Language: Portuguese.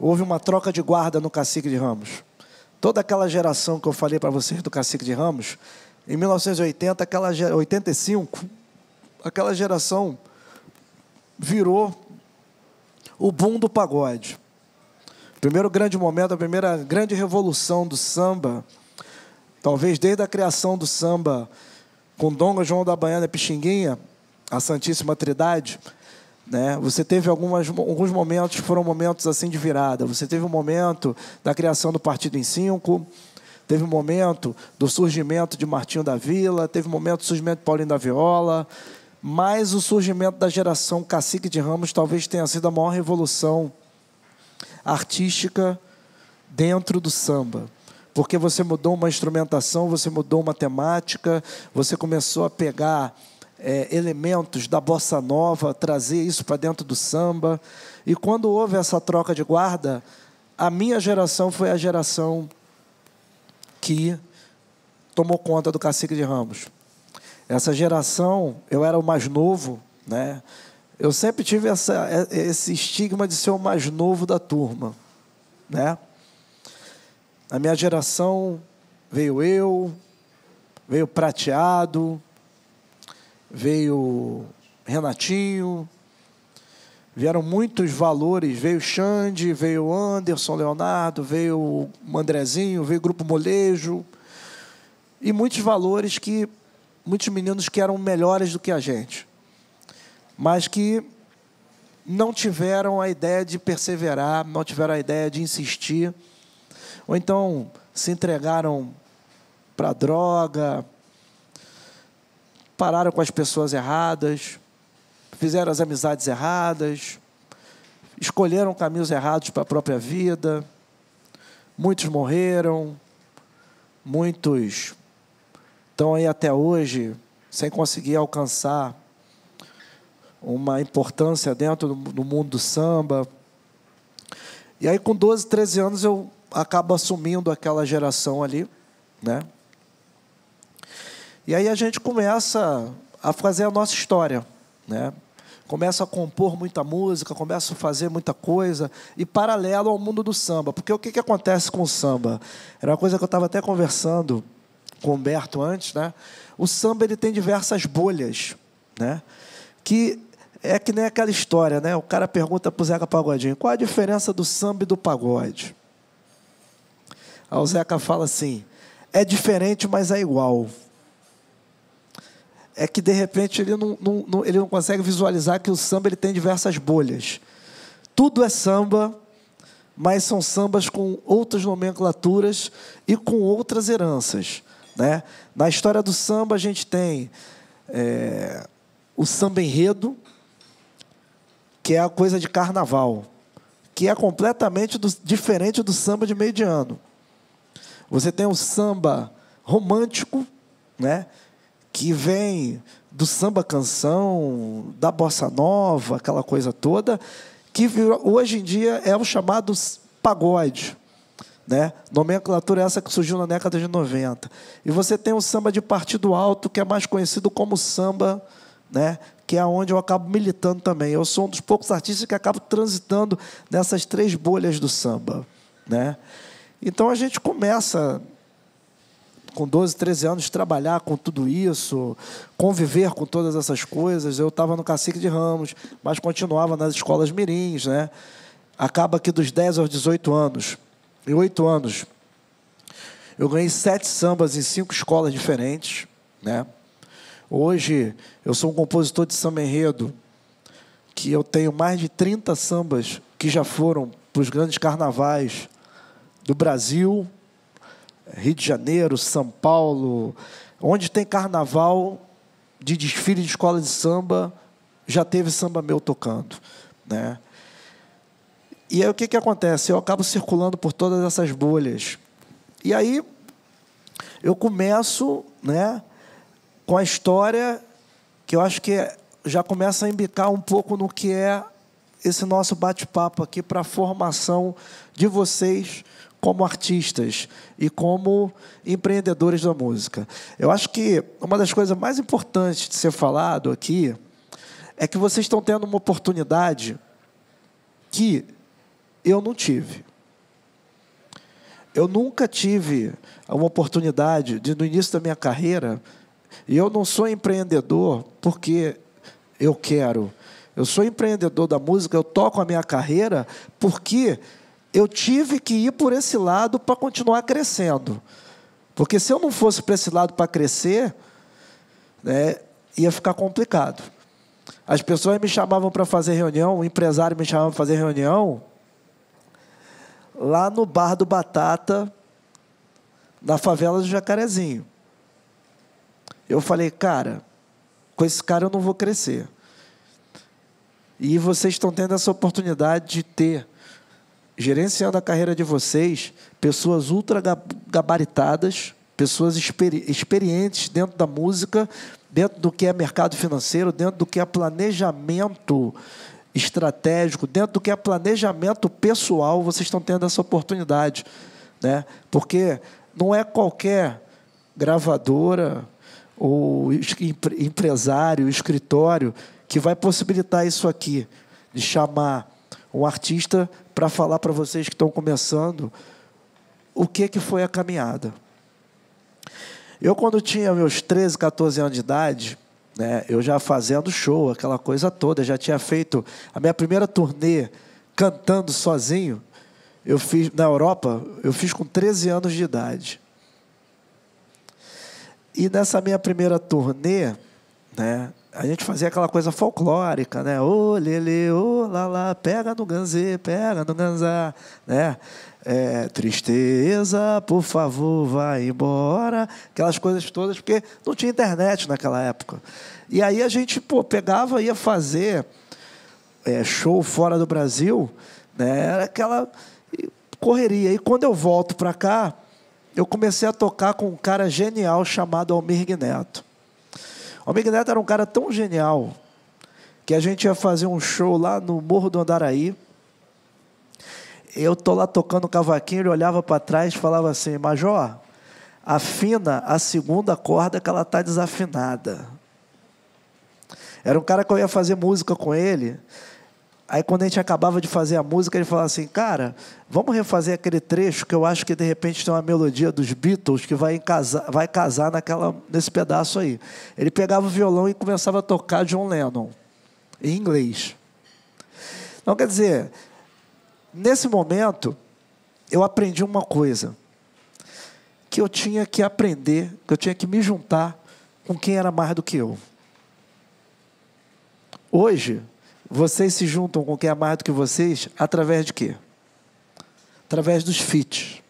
houve uma troca de guarda no cacique de Ramos. Toda aquela geração que eu falei para vocês do cacique de Ramos, em 1980, aquela 85, aquela geração virou o boom do pagode. primeiro grande momento, a primeira grande revolução do samba, talvez desde a criação do samba com Dom João da Baiana e Pixinguinha, a Santíssima Trindade, né? Você teve algumas, alguns momentos que foram momentos assim de virada. Você teve um momento da criação do Partido em Cinco, teve um momento do surgimento de Martinho da Vila, teve um momento do surgimento de Paulinho da Viola, mas o surgimento da geração Cacique de Ramos talvez tenha sido a maior revolução artística dentro do samba. Porque você mudou uma instrumentação, você mudou uma temática, você começou a pegar é, elementos da bossa nova, trazer isso para dentro do samba. E quando houve essa troca de guarda, a minha geração foi a geração que tomou conta do Cacique de Ramos. Essa geração, eu era o mais novo, né? Eu sempre tive essa, é, esse estigma de ser o mais novo da turma, né? a minha geração veio eu, veio Prateado, veio Renatinho, vieram muitos valores, veio Xande, veio Anderson Leonardo, veio Mandrezinho, veio Grupo Molejo, e muitos valores que muitos meninos que eram melhores do que a gente, mas que não tiveram a ideia de perseverar, não tiveram a ideia de insistir, ou então se entregaram para droga, pararam com as pessoas erradas, fizeram as amizades erradas, escolheram caminhos errados para a própria vida. Muitos morreram, muitos estão aí até hoje sem conseguir alcançar uma importância dentro do mundo do samba. E aí, com 12, 13 anos, eu acabo assumindo aquela geração ali, né? E aí a gente começa a fazer a nossa história, né? Começa a compor muita música, começa a fazer muita coisa, e paralelo ao mundo do samba. Porque o que, que acontece com o samba? Era uma coisa que eu estava até conversando com o Humberto antes, né? O samba ele tem diversas bolhas, né? Que é que nem aquela história, né? O cara pergunta para o Zeca Pagodinho: qual a diferença do samba e do pagode? Aí o Zeca fala assim: é diferente, mas é igual é que de repente ele não, não, não, ele não consegue visualizar que o samba ele tem diversas bolhas. Tudo é samba, mas são sambas com outras nomenclaturas e com outras heranças. Né? Na história do samba, a gente tem é, o samba enredo, que é a coisa de carnaval, que é completamente do, diferente do samba de meio de ano. Você tem o samba romântico, né? que vem do samba canção, da bossa nova, aquela coisa toda, que hoje em dia é o chamado pagode. Né? Nomenclatura é essa que surgiu na década de 90. E você tem o samba de partido alto, que é mais conhecido como samba, né? que é onde eu acabo militando também. Eu sou um dos poucos artistas que acabo transitando nessas três bolhas do samba. Né? Então a gente começa com 12, 13 anos, trabalhar com tudo isso, conviver com todas essas coisas. Eu estava no Cacique de Ramos, mas continuava nas escolas mirins, né? Acaba que dos 10 aos 18 anos, em 8 anos, eu ganhei sete sambas em cinco escolas diferentes, né? Hoje eu sou um compositor de samba enredo que eu tenho mais de 30 sambas que já foram para os grandes carnavais do Brasil, Rio de Janeiro, São Paulo, onde tem carnaval de desfile de escola de samba, já teve samba meu tocando, né? E aí o que, que acontece? Eu acabo circulando por todas essas bolhas. E aí eu começo, né, com a história que eu acho que já começa a embicar um pouco no que é esse nosso bate-papo aqui para a formação de vocês como artistas e como empreendedores da música. Eu acho que uma das coisas mais importantes de ser falado aqui é que vocês estão tendo uma oportunidade que eu não tive. Eu nunca tive uma oportunidade de, no início da minha carreira, e eu não sou empreendedor porque eu quero. Eu sou empreendedor da música, eu toco a minha carreira porque eu tive que ir por esse lado para continuar crescendo. Porque se eu não fosse para esse lado para crescer, né, ia ficar complicado. As pessoas me chamavam para fazer reunião, o empresário me chamava para fazer reunião, lá no Bar do Batata, na favela do Jacarezinho. Eu falei, cara, com esse cara eu não vou crescer. E vocês estão tendo essa oportunidade de ter gerenciando a carreira de vocês pessoas ultra gabaritadas, pessoas experi experientes dentro da música, dentro do que é mercado financeiro, dentro do que é planejamento estratégico, dentro do que é planejamento pessoal, vocês estão tendo essa oportunidade, né? Porque não é qualquer gravadora ou empresário, escritório que vai possibilitar isso aqui de chamar um artista para falar para vocês que estão começando o que, que foi a caminhada. Eu, quando tinha meus 13, 14 anos de idade, né, eu já fazendo show, aquela coisa toda, já tinha feito a minha primeira turnê cantando sozinho, eu fiz na Europa, eu fiz com 13 anos de idade. E nessa minha primeira turnê, né, a gente fazia aquela coisa folclórica, né? Ô, lele, ô, lala, pega no ganzê, pega no ganzá, né? É, tristeza, por favor, vai embora. Aquelas coisas todas, porque não tinha internet naquela época. E aí a gente, pô, pegava, ia fazer é, show fora do Brasil, né? Era aquela correria. E quando eu volto para cá, eu comecei a tocar com um cara genial chamado Almir Neto. O Amigo Neto era um cara tão genial que a gente ia fazer um show lá no Morro do Andaraí. Eu tô lá tocando o cavaquinho, ele olhava para trás e falava assim: Major, afina a segunda corda que ela tá desafinada. Era um cara que eu ia fazer música com ele. Aí quando a gente acabava de fazer a música, ele falava assim, cara, vamos refazer aquele trecho que eu acho que de repente tem uma melodia dos Beatles que vai casar, vai casar naquela, nesse pedaço aí. Ele pegava o violão e começava a tocar John Lennon, em inglês. Então, quer dizer, nesse momento, eu aprendi uma coisa, que eu tinha que aprender, que eu tinha que me juntar com quem era mais do que eu. Hoje, vocês se juntam com quem é mais do que vocês através de quê? Através dos fits.